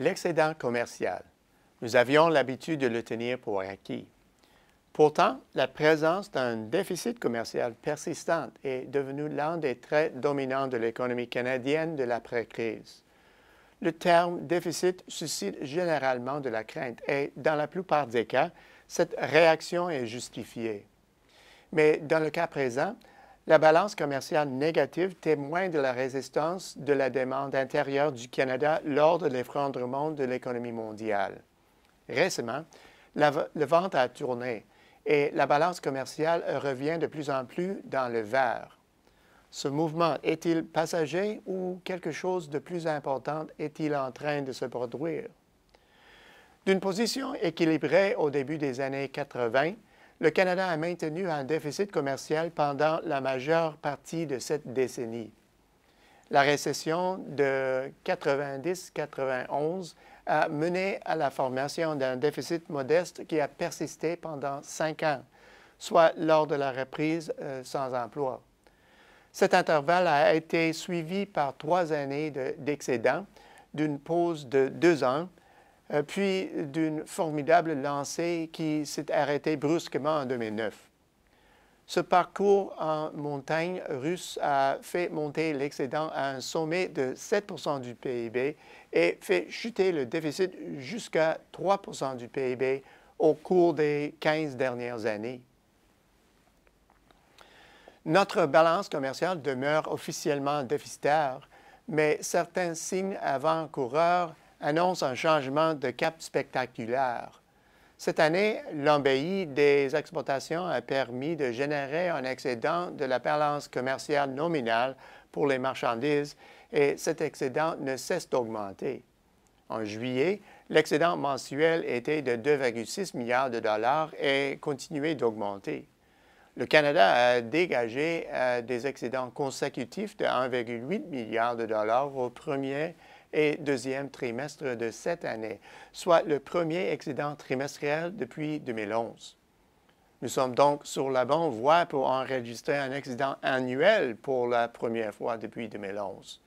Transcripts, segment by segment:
L'excédent commercial, nous avions l'habitude de le tenir pour acquis. Pourtant, la présence d'un déficit commercial persistant est devenue l'un des traits dominants de l'économie canadienne de l'après-crise. Le terme déficit suscite généralement de la crainte et, dans la plupart des cas, cette réaction est justifiée. Mais dans le cas présent, la balance commerciale négative témoigne de la résistance de la demande intérieure du Canada lors de l'effondrement de l'économie mondiale. Récemment, la, vente a tourné et la balance commerciale revient de plus en plus dans le vert. Ce mouvement est-il passager ou quelque chose de plus important est-il en train de se produire? D'une position équilibrée au début des années 80, le Canada a maintenu un déficit commercial pendant la majeure partie de cette décennie. La récession de 90-91 a mené à la formation d'un déficit modeste qui a persisté pendant cinq ans, soit lors de la reprise euh, sans emploi. Cet intervalle a été suivi par trois années d'excédent, d'une pause de deux ans euh, puis d'une formidable lancée qui s'est arrêtée brusquement en 2009. Ce parcours en montagne russe a fait monter l'excédent à un sommet de 7 du PIB et fait chuter le déficit jusqu'à 3 du PIB au cours des 15 dernières années. Notre balance commerciale demeure officiellement déficitaire, mais certains signes avant-coureurs annonce un changement de cap spectaculaire. Cette année, l'embellie des exportations a permis de générer un excédent de la balance commerciale nominale pour les marchandises et cet excédent ne cesse d'augmenter. En juillet, l'excédent mensuel était de 2,6 milliards de dollars et continuait d'augmenter. Le Canada a dégagé euh, des excédents consécutifs de 1,8 milliard de dollars au premier et deuxième trimestre de cette année, soit le premier excédent trimestriel depuis 2011. Nous sommes donc sur la bonne voie pour enregistrer un excédent annuel pour la première fois depuis 2011.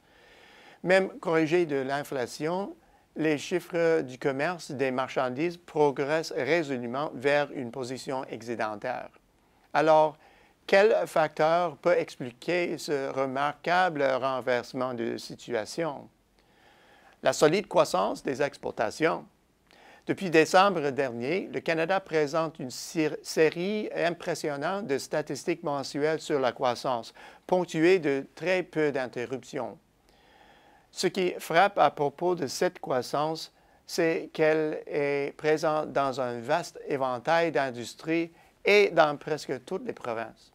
Même corrigé de l'inflation, les chiffres du commerce des marchandises progressent résolument vers une position excédentaire. Alors, quel facteur peut expliquer ce remarquable renversement de situation? la solide croissance des exportations. Depuis décembre dernier, le Canada présente une série impressionnante de statistiques mensuelles sur la croissance, ponctuées de très peu d'interruptions. Ce qui frappe à propos de cette croissance, c'est qu'elle est présente dans un vaste éventail d'industries et dans presque toutes les provinces.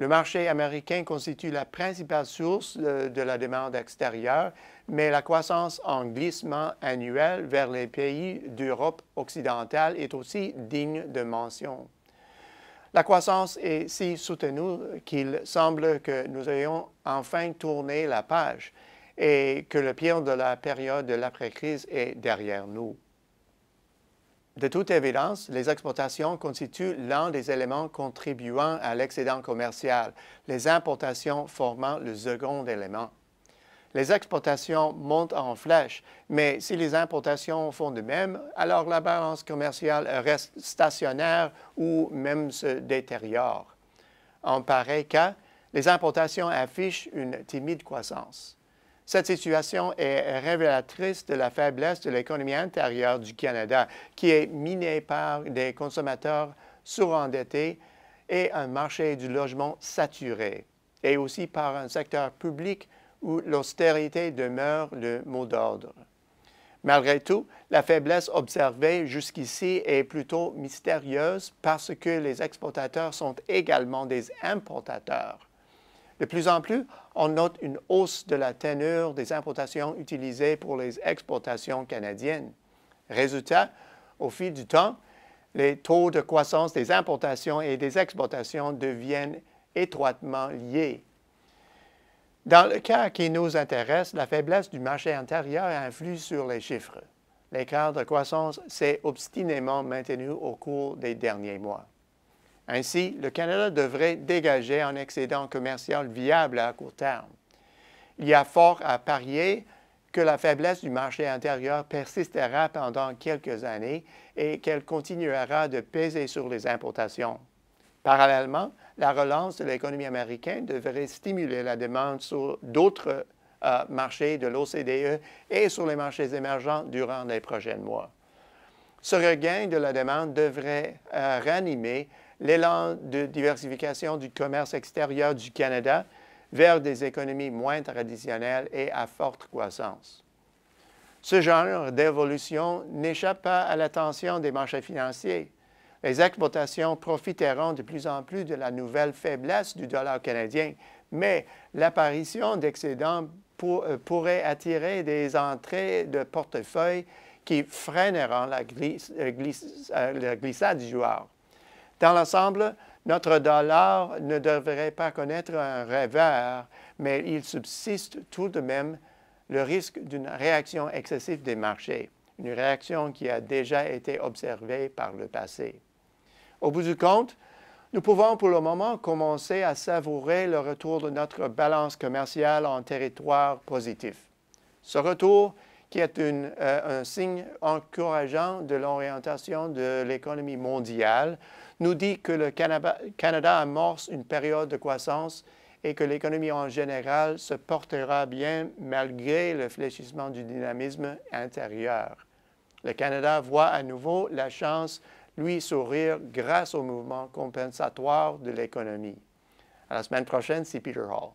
Le marché américain constitue la principale source de, la demande extérieure, mais la croissance en glissement annuel vers les pays d'Europe occidentale est aussi digne de mention. La croissance est si soutenue qu'il semble que nous ayons enfin tourné la page et que le pire de la période de l'après-crise est derrière nous. De toute évidence, les exportations constituent l'un des éléments contribuant à l'excédent commercial, les importations formant le second élément. Les exportations montent en flèche, mais si les importations font de même, alors la balance commerciale reste stationnaire ou même se détériore. En pareil cas, les importations affichent une timide croissance. Cette situation est révélatrice de la faiblesse de l'économie intérieure du Canada, qui est minée par des consommateurs surendettés et un marché du logement saturé, et aussi par un secteur public où l'austérité demeure le mot d'ordre. Malgré tout, la faiblesse observée jusqu'ici est plutôt mystérieuse parce que les exportateurs sont également des importateurs. De plus en plus, on note une hausse de la teneur des importations utilisées pour les exportations canadiennes. Résultat, au fil du temps, les taux de croissance des importations et des exportations deviennent étroitement liés. Dans le cas qui nous intéresse, la faiblesse du marché intérieur influe sur les chiffres. L'écart de croissance s'est obstinément maintenu au cours des derniers mois. Ainsi, le Canada devrait dégager un excédent commercial viable à court terme. Il y a fort à parier que la faiblesse du marché intérieur persistera pendant quelques années et qu'elle continuera de peser sur les importations. Parallèlement, la relance de l'économie américaine devrait stimuler la demande sur d'autres euh, marchés de l'OCDE et sur les marchés émergents durant les prochains mois. Ce regain de la demande devrait euh, ranimer l'élan de diversification du commerce extérieur du Canada vers des économies moins traditionnelles et à forte croissance. Ce genre d'évolution n'échappe pas à l'attention des marchés financiers. Les exportations profiteront de plus en plus de la nouvelle faiblesse du dollar canadien, mais l'apparition d'excédents euh, pourrait attirer des entrées de portefeuilles qui freineront la, euh, euh, la glissade du joueur. Dans l'ensemble, notre dollar ne devrait pas connaître un revers, mais il subsiste tout de même le risque d'une réaction excessive des marchés, une réaction qui a déjà été observée par le passé. Au bout du compte, nous pouvons pour le moment commencer à savourer le retour de notre balance commerciale en territoire positif. Ce retour qui est euh, un signe encourageant de l'orientation de l'économie mondiale, nous dit que le Canada, Canada amorce une période de croissance et que l'économie en général se portera bien malgré le fléchissement du dynamisme intérieur. Le Canada voit à nouveau la chance lui sourire grâce au mouvement compensatoire de l'économie. À la semaine prochaine, c'est Peter Hall.